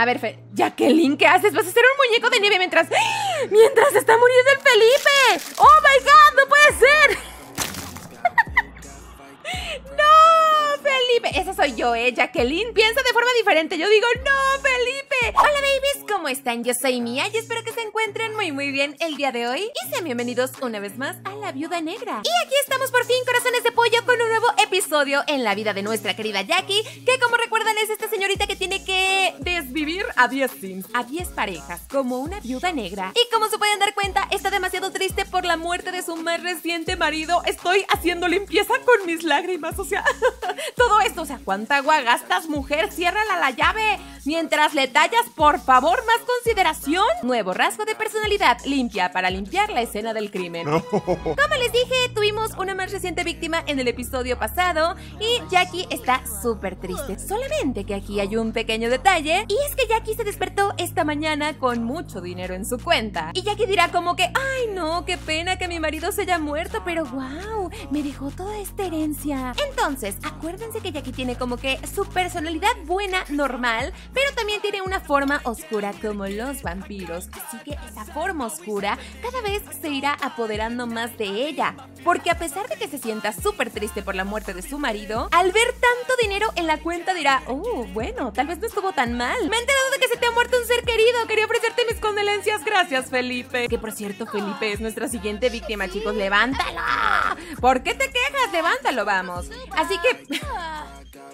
A ver, Fe Jacqueline, ¿qué haces? Vas a hacer un muñeco de nieve mientras. ¡Ah! ¡Mientras está muriendo el Felipe! ¡Oh my god! ¡No puede ser! Felipe, esa soy yo, eh. Jacqueline piensa de forma diferente. Yo digo, no, Felipe. Hola, babies, ¿cómo están? Yo soy Mia y espero que se encuentren muy, muy bien el día de hoy. Y sean bienvenidos una vez más a La Viuda Negra. Y aquí estamos por fin, corazones de pollo, con un nuevo episodio en la vida de nuestra querida Jackie, que como recuerdan es esta señorita que tiene que desvivir a 10 sims, a 10 parejas, como una viuda negra. Y como se pueden dar cuenta, está demasiado triste por la muerte de su más reciente marido. Estoy haciendo limpieza con mis lágrimas, o sea, todo o sea, ¿cuánta agua gastas, mujer? Ciérrala la llave. Mientras le tallas, por favor, más consideración. Nuevo rasgo de personalidad, limpia, para limpiar la escena del crimen. Como les dije, tuvimos una más reciente víctima en el episodio pasado y Jackie está súper triste. Solamente que aquí hay un pequeño detalle y es que Jackie se despertó esta mañana con mucho dinero en su cuenta. Y Jackie dirá como que, ay no, qué pena que mi marido se haya muerto, pero wow, me dejó toda esta herencia. Entonces, acuérdense que Jackie tiene como que su personalidad buena, normal, pero también tiene una forma oscura como los vampiros, así que esa forma oscura cada vez se irá apoderando más de ella, porque a pesar de que se sienta súper triste por la muerte de su marido, al ver tanto dinero en la cuenta dirá, oh, bueno, tal vez no estuvo tan mal. Me he enterado de que se te ha muerto un ser querido, quería ofrecerte mis condolencias, gracias Felipe. Que por cierto, Felipe es nuestra siguiente víctima, chicos, levántalo. ¿Por qué te quejas? Levántalo, vamos. Así que...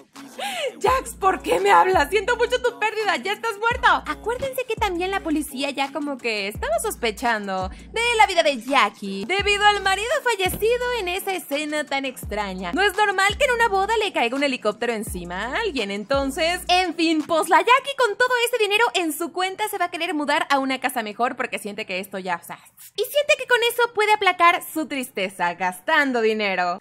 Jax, ¿por qué me hablas? Siento mucho tu pérdida, ya estás muerto. Acuérdense que también la policía ya como que estaba sospechando de la vida de Jackie debido al marido fallecido en esa escena tan extraña. No es normal que en una boda le caiga un helicóptero encima a alguien, entonces, en fin, pues la Jackie con todo ese dinero en su cuenta se va a querer mudar a una casa mejor porque siente que esto ya, y siente que con eso puede aplacar su tristeza gastando dinero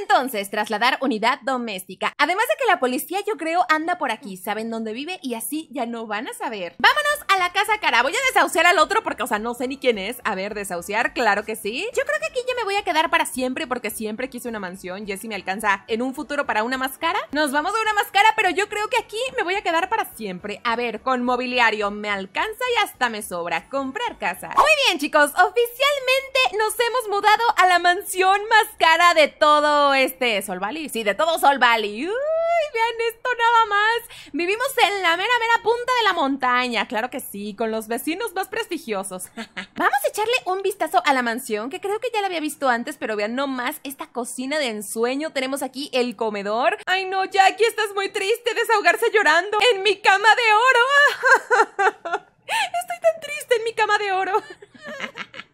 entonces trasladar unidad doméstica. Además de que la policía yo creo anda por aquí, saben dónde vive y así ya no van a saber. Vámonos la casa, cara. Voy a desahuciar al otro porque, o sea, no sé ni quién es. A ver, desahuciar, claro que sí. Yo creo que aquí ya me voy a quedar para siempre porque siempre quise una mansión. Jessy me alcanza en un futuro para una máscara. Nos vamos a una máscara, pero yo creo que aquí me voy a quedar para siempre. A ver, con mobiliario me alcanza y hasta me sobra comprar casa. Muy bien, chicos, oficialmente nos hemos mudado a la mansión más cara de todo este Sol Valley. Sí, de todo Sol Valley. Uy, vean esto nada más. Vivimos en la mera, mera punta de la montaña. Claro que sí sí, con los vecinos más prestigiosos. Vamos a echarle un vistazo a la mansión, que creo que ya la había visto antes, pero vean nomás esta cocina de ensueño. Tenemos aquí el comedor. Ay no, Jackie, estás muy triste, desahogarse llorando en mi cama de oro. Estoy tan triste en mi cama de oro.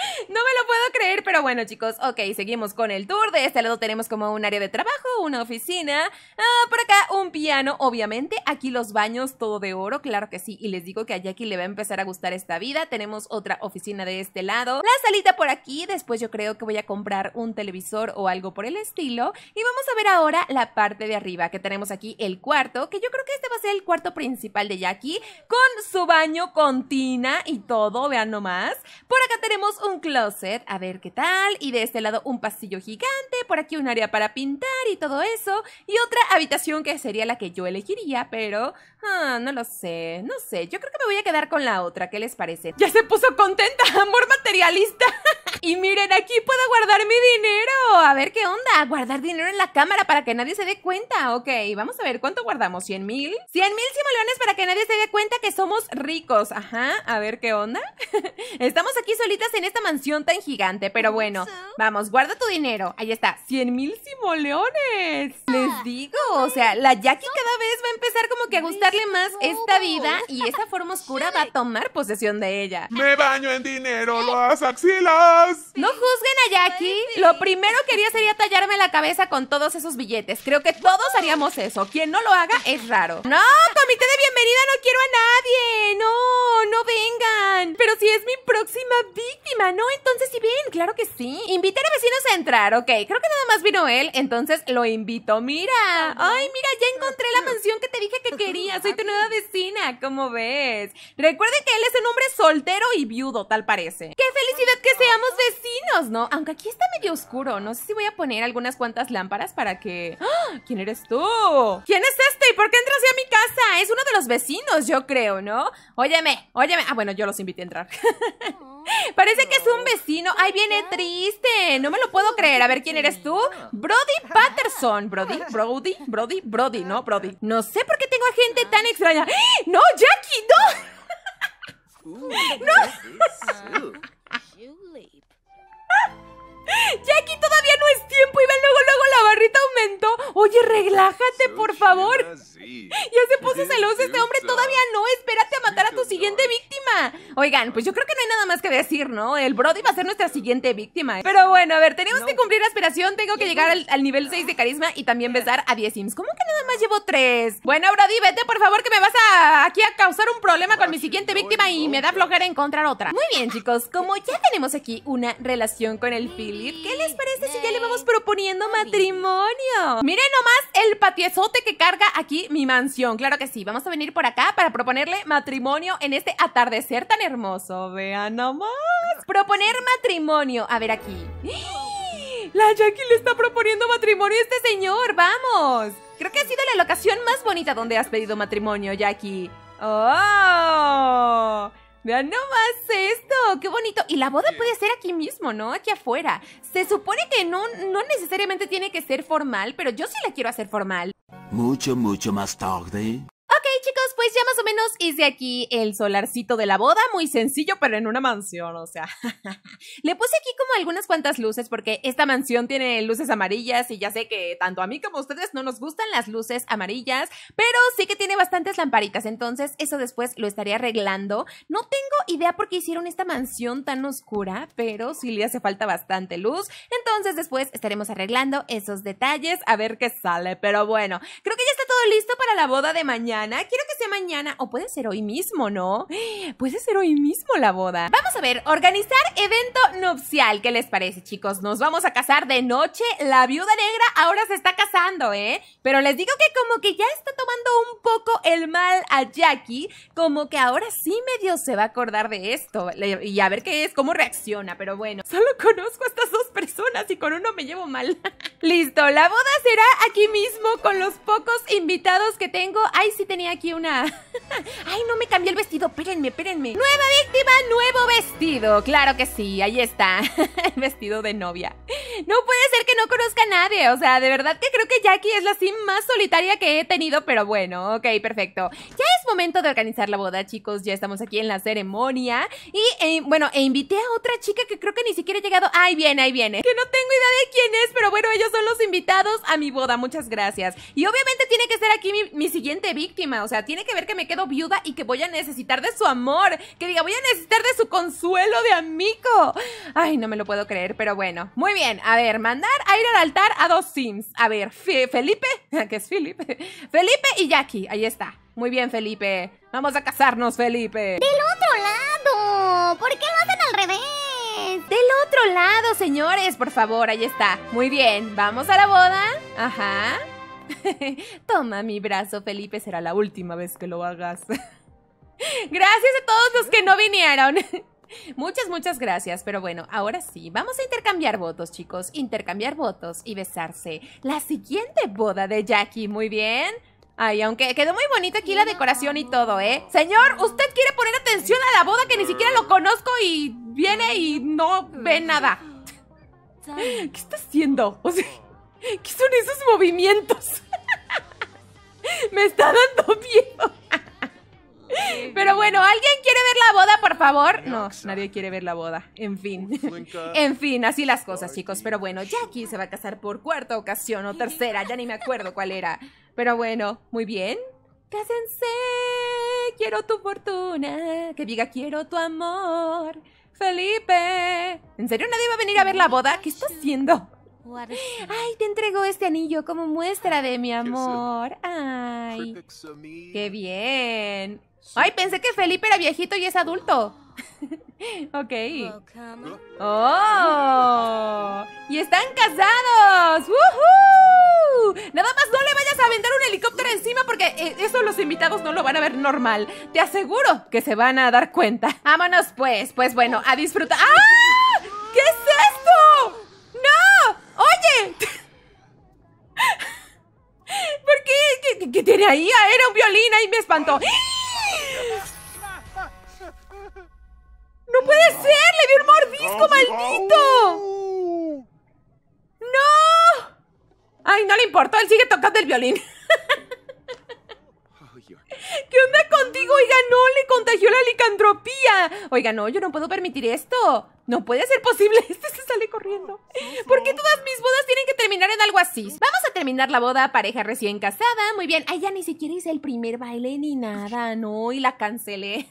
No me lo puedo creer, pero bueno chicos, ok, seguimos con el tour. De este lado tenemos como un área de trabajo, una oficina, ah, por acá un piano, obviamente. Aquí los baños, todo de oro, claro que sí. Y les digo que a Jackie le va a empezar a gustar esta vida. Tenemos otra oficina de este lado, la salita por aquí. Después yo creo que voy a comprar un televisor o algo por el estilo. Y vamos a ver ahora la parte de arriba, que tenemos aquí el cuarto, que yo creo que este va a ser el cuarto principal de Jackie, con su baño con tina y todo, vean nomás. Por acá tenemos un un closet, a ver qué tal, y de este lado un pasillo gigante, por aquí un área para pintar y todo eso, y otra habitación que sería la que yo elegiría, pero ah, no lo sé, no sé, yo creo que me voy a quedar con la otra, ¿qué les parece? Ya se puso contenta, amor materialista. y miren, aquí puedo guardar mi dinero, a ver qué onda, guardar dinero en la cámara para que nadie se dé cuenta, ok, vamos a ver, ¿cuánto guardamos? ¿100 mil? 100 mil simoleones para que nadie se dé cuenta que somos ricos, ajá, a ver qué onda. Estamos aquí solitas en esta mansión tan gigante, pero bueno, vamos, guarda tu dinero. Ahí está, 100 mil simoleones. Ah, Les digo, o sea, la Jackie cada vez va a empezar como que a gustarle más esta vida y esa forma oscura va a tomar posesión de ella. Me baño en dinero, las axilas. No juzguen a Jackie. Lo primero que haría sería tallarme la cabeza con todos esos billetes. Creo que todos haríamos eso. Quien no lo haga es raro. No, comité de bienvenida, no quiero a nadie. No, no vengan. Pero si es mi próxima víctima. No, entonces sí bien, claro que sí. Invitar a vecinos a entrar, ok. Creo que nada más vino él, entonces lo invito. Mira. Ay, mira, ya encontré la mansión que te dije que quería. Soy tu nueva vecina, ¿cómo ves? Recuerden que él es un hombre soltero y viudo, tal parece. ¡Qué felicidad que seamos vecinos, ¿no? Aunque aquí está medio oscuro. No sé si voy a poner algunas cuantas lámparas para que... ¡Ah! ¿Quién eres tú? ¿Quién es este? ¿Y por qué entras a mi casa? Es uno de los vecinos, yo creo, ¿no? Óyeme, óyeme. Ah, bueno, yo los invité a entrar. Parece que es un vecino. Ay, viene triste. No me lo puedo creer. A ver, ¿quién eres tú? Brody Patterson. Brody, Brody, Brody, Brody, no, Brody. No sé por qué tengo a gente tan extraña. ¡No, Jackie! ¡No! ¡No! aquí todavía no es tiempo y ven luego, luego la barrita aumentó. Oye, relájate, por favor. Ya se puso celoso este hombre, todavía no. Espérate a matar a tu siguiente víctima. Oigan, pues yo creo que no hay nada más que decir, ¿no? El Brody va a ser nuestra siguiente víctima. Pero bueno, a ver, tenemos que cumplir la aspiración. Tengo que llegar al, nivel 6 ah. de carisma y también besar a 10 Sims. ¿Cómo que nada más llevo 3? Bueno, Brody, vete, por favor, que me vas a aquí a causar un problema con mi siguiente víctima y me da flojera encontrar otra. Muy bien, chicos, como ya tenemos aquí una relación con el Phil ¿Qué les parece si ya le vamos proponiendo matrimonio? Miren nomás el patiezote que carga aquí mi mansión. Claro que sí, vamos a venir por acá para proponerle matrimonio en este atardecer tan hermoso. Vean nomás. Proponer matrimonio. A ver aquí. La Jackie le está proponiendo matrimonio a este señor. ¡Vamos! Creo que ha sido la locación más bonita donde has pedido matrimonio, Jackie. ¡Oh! no más esto, qué bonito. Y la boda puede ser aquí mismo, ¿no? Aquí afuera. Se supone que no, no necesariamente tiene que ser formal, pero yo sí la quiero hacer formal. Mucho, mucho más tarde pues ya más o menos hice aquí el solarcito de la boda, muy sencillo, pero en una mansión, o sea. Le puse aquí como algunas cuantas luces porque esta mansión tiene luces amarillas y ya sé que tanto a mí como a ustedes no nos gustan las luces amarillas, pero sí que tiene bastantes lamparitas, entonces eso después lo estaré arreglando. No tengo idea por qué hicieron esta mansión tan oscura, pero sí le hace falta bastante luz, entonces después estaremos arreglando esos detalles a ver qué sale, pero bueno, creo que ya está todo listo para la boda de mañana. Quiero que se mañana o puede ser hoy mismo, ¿no? Puede ser hoy mismo la boda. Vamos a ver, organizar evento nupcial. ¿Qué les parece, chicos? Nos vamos a casar de noche. La viuda negra ahora se está casando, ¿eh? Pero les digo que como que ya está tomando un poco el mal a Jackie, como que ahora sí medio se va a acordar de esto y a ver qué es, cómo reacciona, pero bueno, solo conozco a estas dos personas y con uno me llevo mal. Listo, la boda será aquí mismo con los pocos invitados que tengo. Ay, sí tenía aquí una ¡Ay, no me cambié el vestido! Espérenme, espérenme. ¡Nueva víctima, nuevo vestido! Claro que sí, ahí está. el vestido de novia. No puede ser que no conozca a nadie. O sea, de verdad que creo que Jackie es la sim más solitaria que he tenido, pero bueno, ok, perfecto. Ya es momento de organizar la boda, chicos. Ya estamos aquí en la ceremonia. Y eh, bueno, e invité a otra chica que creo que ni siquiera he llegado. ¡Ahí viene, ahí viene! Que no tengo idea de quién es, pero bueno, ellos son los invitados a mi boda. Muchas gracias. Y obviamente tiene que ser aquí mi siguiente víctima. O sea, tiene que que ver que me quedo viuda y que voy a necesitar de su amor. Que diga, voy a necesitar de su consuelo de amigo. Ay, no me lo puedo creer, pero bueno. Muy bien, a ver, mandar a ir al altar a dos Sims. A ver, Felipe, que es Felipe. Felipe y Jackie, ahí está. Muy bien, Felipe. Vamos a casarnos, Felipe. Del otro lado. ¿Por qué lo hacen al revés? Del otro lado, señores, por favor, ahí está. Muy bien, vamos a la boda. Ajá. Toma mi brazo, Felipe, será la última vez que lo hagas. gracias a todos los que no vinieron. Muchas, muchas gracias, pero bueno, ahora sí, vamos a intercambiar votos, chicos, intercambiar votos y besarse. La siguiente boda de Jackie, muy bien. Ay, aunque quedó muy bonita aquí la decoración y todo, ¿eh? Señor, usted quiere poner atención a la boda que ni siquiera lo conozco y viene y no ve nada. ¿Qué está haciendo? O sea... ¿Qué son esos movimientos? Me está dando miedo. Pero bueno, ¿alguien quiere ver la boda, por favor? No, nadie quiere ver la boda. En fin. Pues, en fin, así las cosas, chicos. Pero bueno, Jackie se va a casar por cuarta ocasión o tercera, ya ni me acuerdo cuál era. Pero bueno, muy bien. Cásense, quiero tu fortuna. Que diga, quiero tu amor. Felipe. ¿En serio nadie va a venir a ver la boda? ¿Qué está haciendo? Ay, te entregó este anillo como muestra de mi amor. Ay, qué bien. Ay, pensé que Felipe era viejito y es adulto. ok. Oh, y están casados. ¡Woohoo! Nada más no le vayas a aventar un helicóptero encima porque eh, eso los invitados no lo van a ver normal. Te aseguro que se van a dar cuenta. Vámonos pues, pues bueno, a disfrutar. ¡Ah! ¿Qué es ¿Por qué? ¿Qué, tiene ahí? Ah, era un violín, ahí me espantó. ¡No puede ser! ¡Le dio un mordisco, maldito! ¡No! Ay, no le importó, él sigue tocando el violín. ¿Qué onda contigo? Oiga, no, le contagió la licantropía. Oiga, no, yo no puedo permitir esto. No puede ser posible. Este se sale corriendo. Ah, ¿Por qué todas mis bodas tienen que terminar en algo así? Vamos a terminar la boda, pareja recién casada. Muy bien. Ay, ya ni siquiera hice el primer baile ni nada, no. Y la cancelé.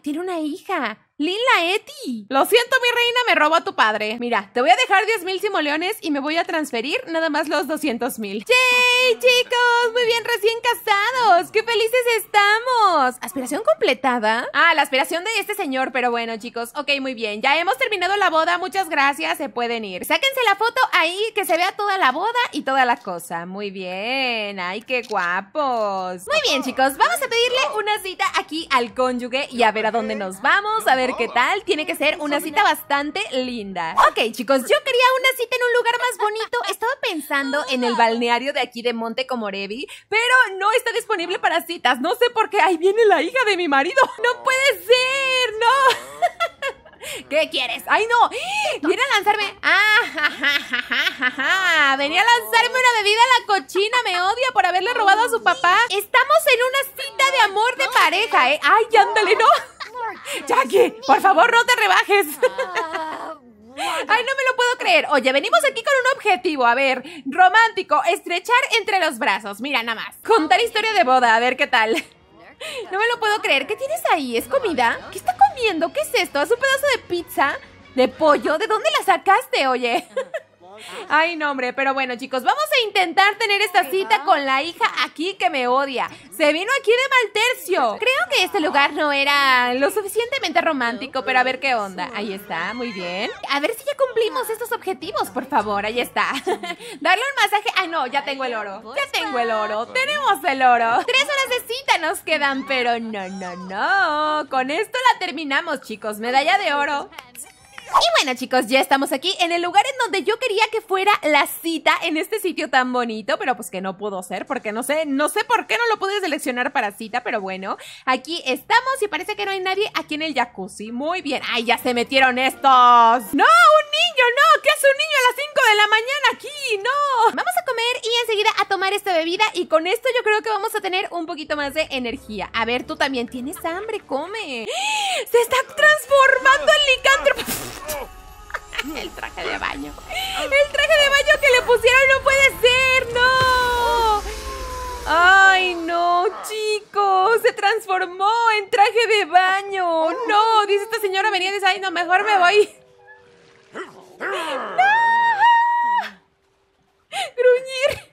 Tiene una hija. Lila Eti. Lo siento, mi reina, me robó a tu padre. Mira, te voy a dejar 10 mil simoleones y me voy a transferir nada más los 200 mil. ¡Yay, chicos! Muy bien, recién casados. ¡Qué felices estamos! ¿Aspiración completada? Ah, la aspiración de este señor, pero bueno, chicos. Ok, muy bien. Ya hemos terminado la boda. Muchas gracias. Se pueden ir. Sáquense la foto ahí, que se vea toda la boda y toda la cosa. Muy bien. ¡Ay, qué guapos! Muy bien, oh. chicos. Vamos a pedirle una cita aquí al cónyuge y a ver a dónde nos vamos, a ver qué tal. Tiene que ser una cita bastante linda. Ok, chicos, yo quería una cita en un lugar más bonito. Estaba pensando en el balneario de aquí de Monte Comorevi, pero no está disponible para citas. No sé por qué. Ahí viene la hija de mi marido. No puede ser, no. ¿Qué quieres? ¡Ay, no! ¡Viene a lanzarme! ¡Ah, ja, ja, ja, Venía a lanzarme una bebida a la cochina. Me odia por haberle robado a su papá. Estamos en una cita de amor de pareja, ¿eh? ¡Ay, ándale, no! Jackie, por favor, no te rebajes. Ah, Ay, no me lo puedo creer. Oye, venimos aquí con un objetivo, a ver, romántico, estrechar entre los brazos, mira nada más. Contar historia de boda, a ver qué tal. No me lo puedo creer. ¿Qué tienes ahí? ¿Es comida? ¿Qué está comiendo? ¿Qué es esto? ¿Es un pedazo de pizza? ¿De pollo? ¿De dónde la sacaste, oye? Ah. Ay, no, hombre. Pero bueno, chicos, vamos a intentar tener esta cita con la hija aquí que me odia. Se vino aquí de mal tercio Creo que este lugar no era lo suficientemente romántico, pero a ver qué onda. Ahí está, muy bien. A ver si ya cumplimos estos objetivos, por favor. Ahí está. Darle un masaje. Ay, no, ya tengo el oro. Ya tengo el oro. Tenemos el oro. Tres horas de cita nos quedan, pero no, no, no. Con esto la terminamos, chicos. Medalla de oro. Y bueno chicos, ya estamos aquí en el lugar en donde yo quería que fuera la cita en este sitio tan bonito, pero pues que no pudo ser porque no sé, no sé por qué no lo pude seleccionar para cita, pero bueno, aquí estamos y parece que no hay nadie aquí en el jacuzzi. Muy bien. Ay, ya se metieron estos. No, un niño, no, ¿qué hace un niño a las 5 de la mañana aquí? No. Vamos a comer y enseguida a tomar esta bebida y con esto yo creo que vamos a tener un poquito más de energía. A ver, tú también tienes hambre, come. ¡Ah! Se está transformando el licántropo. El traje de baño. El traje de baño que le pusieron no puede ser, no. Ay, no, chicos, se transformó en traje de baño. No, dice esta señora venía de ay, no, mejor me voy. No. Gruñir.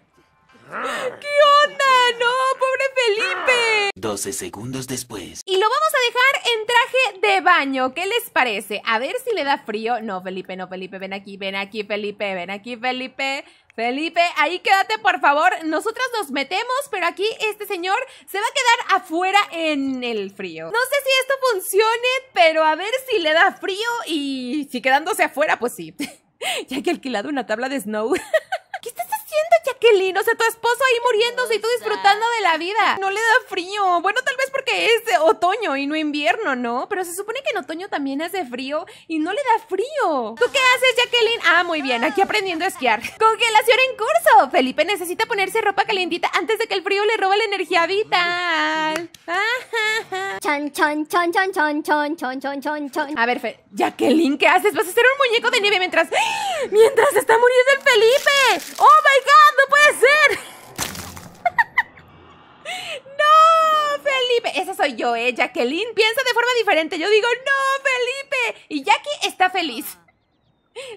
¿Qué onda? ¡No, pobre Felipe! 12 segundos después. Y lo vamos a dejar en traje de baño. ¿Qué les parece? A ver si le da frío. No, Felipe, no, Felipe. Ven aquí, ven aquí, Felipe. Ven aquí, Felipe. Felipe, ahí quédate por favor. Nosotras nos metemos, pero aquí este señor se va a quedar afuera en el frío. No sé si esto funcione, pero a ver si le da frío y si quedándose afuera, pues sí. ya que he alquilado una tabla de snow. ¿Qué estás haciendo, Jacqueline, lindo. O sea, tu esposo ahí muriéndose y tú disfrutando de la vida. No le da frío. Bueno, tal vez porque es otoño y no invierno, ¿no? Pero se supone que en otoño también hace frío y no le da frío. ¿Tú qué haces, Jacqueline? Ah, muy bien, aquí ah. aprendiendo a esquiar. Congelación en curso. Felipe necesita ponerse ropa calientita antes de que el frío le robe la energía vital. Chon, chon, chon, chon, chon, chon, chon, chon, chon, chon. A ver, Jacqueline, ¿qué haces? Vas a hacer un muñeco de nieve mientras... ¡Ah! Mientras está muriendo el Felipe. ¡Oh, my God! ¡No Jacqueline piensa de forma diferente. Yo digo, no, Felipe. Y Jackie está feliz.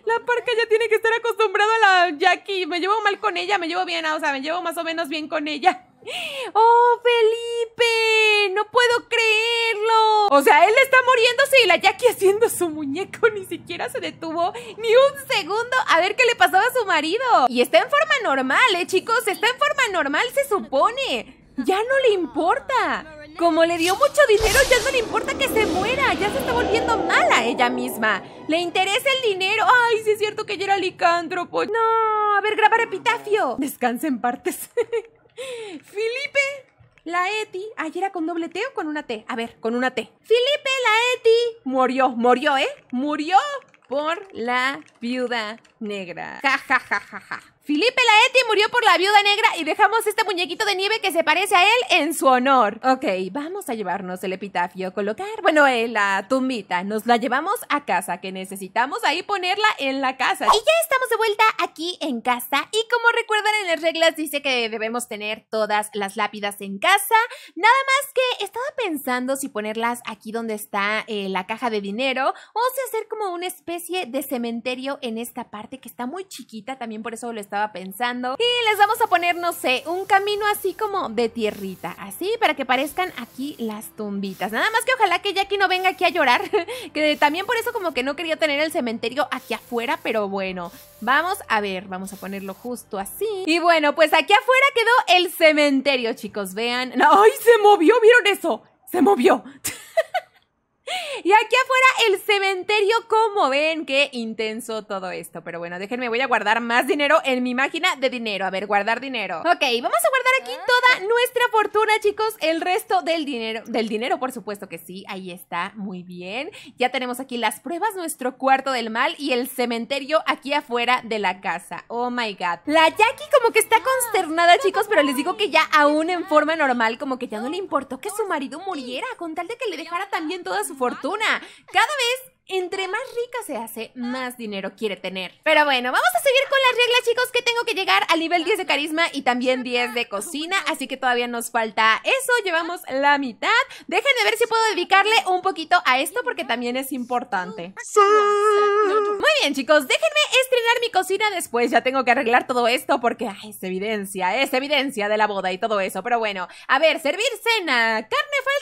La parca ya tiene que estar acostumbrada a la Jackie. Me llevo mal con ella, me llevo bien, o sea, me llevo más o menos bien con ella. ¡Oh, Felipe! ¡No puedo creerlo! O sea, él está muriéndose y la Jackie haciendo su muñeco ni siquiera se detuvo ni un segundo a ver qué le pasaba a su marido. Y está en forma normal, ¿eh, chicos? Está en forma normal, se supone. Ya no le importa. Como le dio mucho dinero, ya no le importa que se muera. Ya se está volviendo mala ella misma. Le interesa el dinero. Ay, sí es cierto que ella era licántropo. No, a ver, grabar epitafio. Descansa en partes. Felipe, la Eti, ayer era con doble T o con una T? A ver, con una T. Felipe, la Eti, murió, murió, ¿eh? Murió por la viuda negra. Ja, ja, ja, ja, ja. Felipe Laetti murió por la viuda negra y dejamos este muñequito de nieve que se parece a él en su honor. Ok, vamos a llevarnos el epitafio, colocar, bueno, eh, la tumbita. Nos la llevamos a casa, que necesitamos ahí ponerla en la casa. Y ya estamos de vuelta aquí en casa. Y como recuerdan en las reglas, dice que debemos tener todas las lápidas en casa. Nada más que estaba pensando si ponerlas aquí donde está eh, la caja de dinero o si hacer como una especie de cementerio en esta parte que está muy chiquita. También por eso lo estaba pensando. Y les vamos a poner, no sé, un camino así como de tierrita, así para que parezcan aquí las tumbitas. Nada más que ojalá que Jackie no venga aquí a llorar, que también por eso como que no quería tener el cementerio aquí afuera, pero bueno, vamos a ver, vamos a ponerlo justo así. Y bueno, pues aquí afuera quedó el cementerio, chicos, vean. ¡Ay, se movió! ¿Vieron eso? ¡Se movió! Y aquí afuera el cementerio, como ven, qué intenso todo esto. Pero bueno, déjenme, voy a guardar más dinero en mi máquina de dinero. A ver, guardar dinero. Ok, vamos a guardar aquí ah. toda nuestra fortuna, chicos. El resto del dinero, del dinero, por supuesto que sí. Ahí está, muy bien. Ya tenemos aquí las pruebas, nuestro cuarto del mal y el cementerio aquí afuera de la casa. Oh my God. La Jackie como que está ah, consternada, chicos, pero les digo que ya aún en forma normal, como que ya no le importó que su marido muriera, con tal de que le dejara también todas fortuna. Cada vez entre más rica se hace, más dinero quiere tener. Pero bueno, vamos a seguir con las reglas, chicos, que tengo que llegar al nivel 10 de carisma y también 10 de cocina, así que todavía nos falta eso, llevamos la mitad. Déjenme ver si puedo dedicarle un poquito a esto porque también es importante. Muy bien, chicos, déjenme estrenar mi cocina después, ya tengo que arreglar todo esto porque es evidencia, es evidencia de la boda y todo eso, pero bueno. A ver, servir cena, carne falsa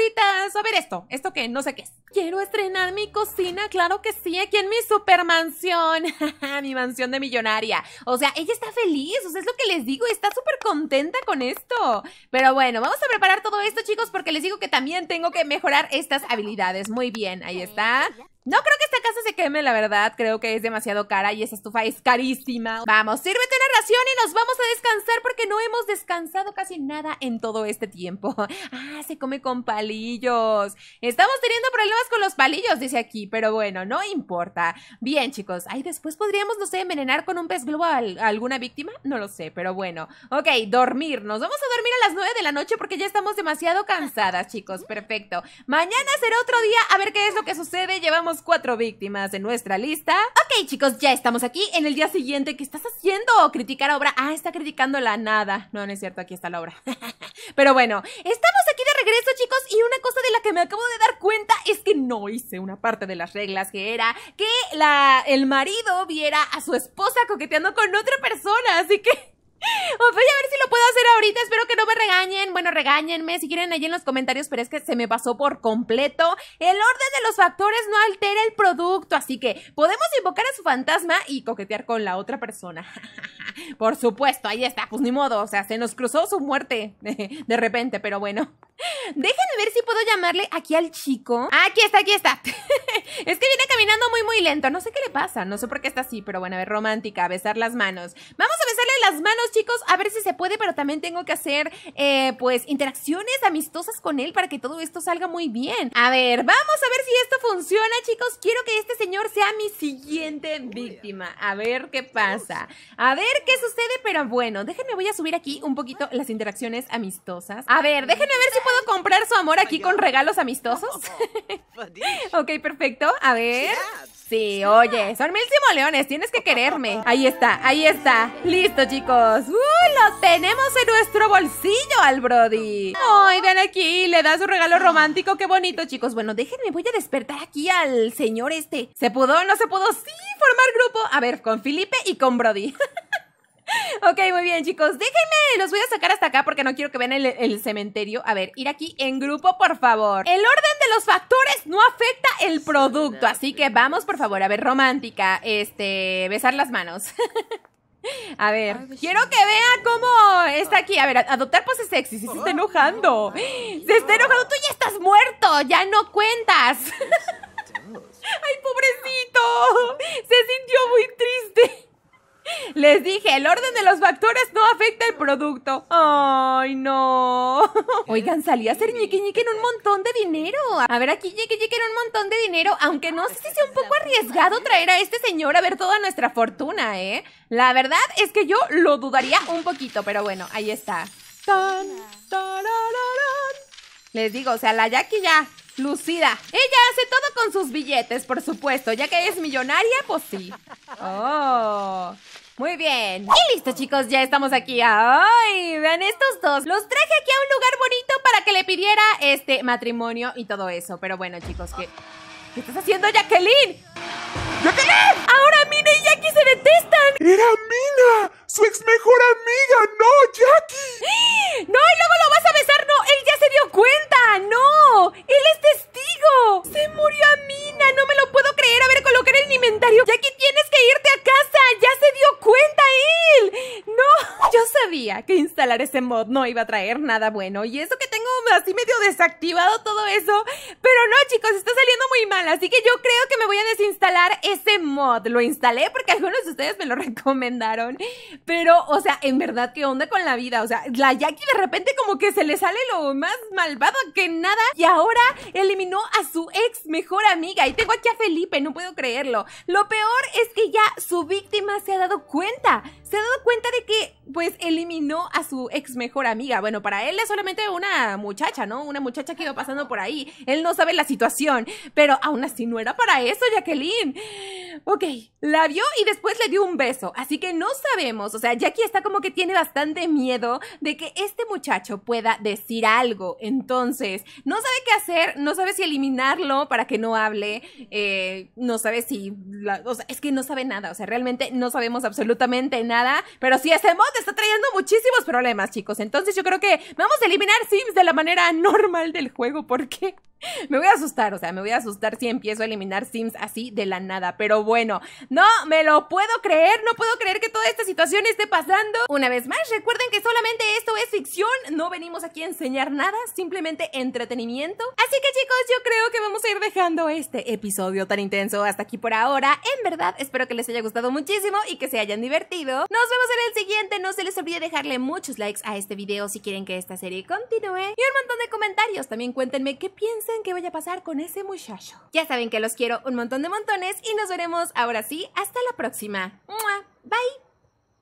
Ahorita, A ver esto, esto que no sé qué es. Quiero estrenar mi cocina, claro que sí, aquí en mi supermansión. mi mansión de millonaria. O sea, ella está feliz, o sea, es lo que les digo, está súper contenta con esto. Pero bueno, vamos a preparar todo esto, chicos, porque les digo que también tengo que mejorar estas habilidades. Muy bien, ahí está. No creo que esta casa se queme, la verdad. Creo que es demasiado cara y esa estufa es carísima. Vamos, sírvete una ración y nos vamos a descansar porque no hemos descansado casi nada en todo este tiempo. Ah, se come con palillos. Estamos teniendo problemas con los palillos, dice aquí, pero bueno, no importa. Bien, chicos. Ay, después podríamos, no sé, envenenar con un pez globo a alguna víctima. No lo sé, pero bueno. Ok, dormir. Nos vamos a dormir a las 9 de la noche porque ya estamos demasiado cansadas, chicos. Perfecto. Mañana será otro día a ver qué es lo que sucede. Llevamos cuatro víctimas en nuestra lista. Ok, chicos, ya estamos aquí. En el día siguiente, ¿qué estás haciendo? ¿Criticar obra? Ah, está criticando la nada. No, no es cierto, aquí está la obra. Pero bueno, estamos aquí de regreso, chicos, y una cosa de la que me acabo de dar cuenta es que no hice una parte de las reglas que era que la, el marido viera a su esposa coqueteando con otra persona, así que... Pues voy a ver si lo puedo hacer ahorita. Espero que no me regañen. Bueno, regáñenme si quieren ahí en los comentarios, pero es que se me pasó por completo. El orden de los factores no altera el producto, así que podemos invocar a su fantasma y coquetear con la otra persona. por supuesto, ahí está. Pues ni modo, o sea, se nos cruzó su muerte de repente, pero bueno. Déjenme ver si puedo llamarle aquí al chico. Ah, aquí está, aquí está. es que viene caminando muy, muy lento. No sé qué le pasa. No sé por qué está así, pero bueno, a ver, romántica, besar las manos. Vamos a besarle las manos, chicos, a ver si se puede, pero también tengo que hacer, eh, pues, interacciones amistosas con él para que todo esto salga muy bien. A ver, vamos a ver si esto funciona, chicos. Quiero que este señor sea mi siguiente víctima. A ver qué pasa. A ver qué sucede, pero bueno, déjenme, voy a subir aquí un poquito las interacciones amistosas. A ver, déjenme ver si puedo comprar su amor aquí con regalos amistosos? ok, perfecto. A ver. Sí, oye, son mil simoleones, tienes que quererme. Ahí está, ahí está. Listo, chicos. ¡Uh! Lo tenemos en nuestro bolsillo al Brody. Ay, ven aquí, le da su regalo romántico. Qué bonito, chicos. Bueno, déjenme, voy a despertar aquí al señor este. ¿Se pudo? ¿No se pudo? Sí, formar grupo. A ver, con Felipe y con Brody. Ok, muy bien, chicos. Déjenme, los voy a sacar hasta acá porque no quiero que vean el, cementerio. A ver, ir aquí en grupo, por favor. El orden de los factores no afecta el producto, así que vamos, por favor. A ver, romántica, este, besar las manos. A ver, quiero que vean cómo está aquí. A ver, adoptar poses sexy. se está enojando. Se está enojando. Tú ya estás muerto. Ya no cuentas. Ay, pobrecito Les dije, el orden de los factores no afecta el producto. Ay, no. Oigan, salí a hacer ñique en un montón de dinero. A ver, aquí ñique ñique en un montón de dinero, aunque no sé si sea un poco arriesgado traer a este señor a ver toda nuestra fortuna, ¿eh? La verdad es que yo lo dudaría un poquito, pero bueno, ahí está. Les digo, o sea, la Jackie ya lucida. Ella hace todo con sus billetes, por supuesto. Ya que es millonaria, pues sí. Oh. Muy bien. Y listo, chicos, ya estamos aquí. ¡Ay! Vean estos dos. Los traje aquí a un lugar bonito para que le pidiera este matrimonio y todo eso. Pero bueno, chicos, ¿qué, ¿Qué estás haciendo, Jacqueline? ¡Jacqueline! Ahora Mina y Jackie se detestan. Era Mina, su ex mejor amiga, no Jackie. No, y luego lo vas a besar, no, él ya se dio cuenta, no. Él es testigo. Se murió a Mina, no me lo puedo creer. A ver, colocar el inventario. Jackie, tienes que irte a casa, ya se dio cuenta ¡No! Yo sabía que instalar ese mod no iba a traer nada bueno. Y eso que tengo así medio desactivado todo eso. Pero no, chicos, está saliendo muy mal. Así que yo creo que me voy a desinstalar ese mod. Lo instalé porque algunos de ustedes me lo recomendaron. Pero, o sea, en verdad, ¿qué onda con la vida? O sea, la Jackie de repente como que se le sale lo más malvado que nada. Y ahora eliminó a su ex mejor amiga. Y tengo aquí a Felipe, no puedo creerlo. Lo peor es que ya su víctima se ha dado cuenta se ha dado cuenta de que pues eliminó a su ex mejor amiga. Bueno, para él es solamente una muchacha, ¿no? Una muchacha que iba pasando por ahí. Él no sabe la situación, pero aún así no era para eso, Jacqueline. Ok, la vio y después le dio un beso, así que no sabemos, o sea, Jackie está como que tiene bastante miedo de que este muchacho pueda decir algo. Entonces, no sabe qué hacer, no sabe si eliminarlo para que no hable, eh, no sabe si, o sea, es que no sabe nada, o sea, realmente no sabemos absolutamente nada pero si ese mod está trayendo muchísimos problemas, chicos. Entonces yo creo que vamos a eliminar Sims de la manera normal del juego porque Me voy a asustar, o sea, me voy a asustar si empiezo a eliminar Sims así de la nada. Pero bueno, no me lo puedo creer, no puedo creer que toda esta situación esté pasando. Una vez más, recuerden que solamente esto es ficción, no venimos aquí a enseñar nada, simplemente entretenimiento. Así que chicos, yo creo que vamos a ir dejando este episodio tan intenso hasta aquí por ahora. En verdad, espero que les haya gustado muchísimo y que se hayan divertido. Nos vemos en el siguiente, no se les olvide dejarle muchos likes a este video si quieren que esta serie continúe. Y un montón de comentarios, también cuéntenme qué piensan que voy a pasar con ese muchacho. Ya saben que los quiero un montón de montones y nos veremos ahora sí. Hasta la próxima. Bye.